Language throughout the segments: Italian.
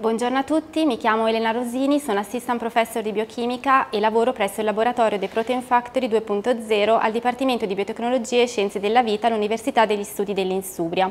Buongiorno a tutti, mi chiamo Elena Rosini, sono assistant professor di biochimica e lavoro presso il laboratorio dei Protein Factory 2.0 al Dipartimento di Biotecnologie e Scienze della Vita all'Università degli Studi dell'Insubria.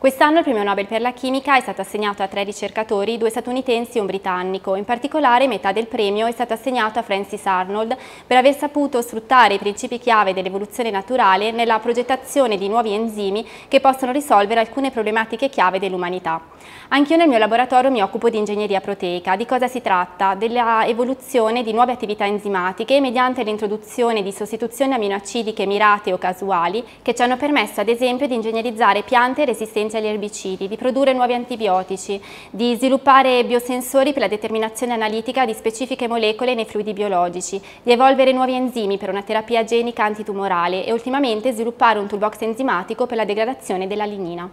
Quest'anno il premio Nobel per la chimica è stato assegnato a tre ricercatori, due statunitensi e un britannico. In particolare metà del premio è stato assegnato a Francis Arnold per aver saputo sfruttare i principi chiave dell'evoluzione naturale nella progettazione di nuovi enzimi che possono risolvere alcune problematiche chiave dell'umanità. Anch'io nel mio laboratorio mi occupo di ingegneria proteica. Di cosa si tratta? Dell'evoluzione di nuove attività enzimatiche mediante l'introduzione di sostituzioni aminoacidiche mirate o casuali che ci hanno permesso ad esempio di ingegnerizzare piante resistenti resistenti agli erbicidi, di produrre nuovi antibiotici, di sviluppare biosensori per la determinazione analitica di specifiche molecole nei fluidi biologici, di evolvere nuovi enzimi per una terapia genica antitumorale e ultimamente sviluppare un toolbox enzimatico per la degradazione della lignina.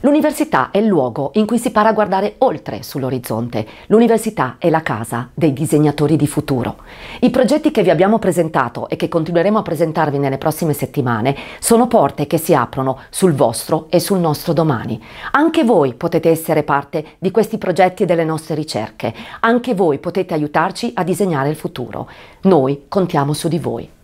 L'università è il luogo in cui si para a guardare oltre sull'orizzonte. L'università è la casa dei disegnatori di futuro. I progetti che vi abbiamo presentato e che continueremo a presentarvi nelle prossime settimane sono porte che si aprono sul vostro e sul nostro domani. Anche voi potete essere parte di questi progetti e delle nostre ricerche. Anche voi potete aiutarci a disegnare il futuro. Noi contiamo su di voi.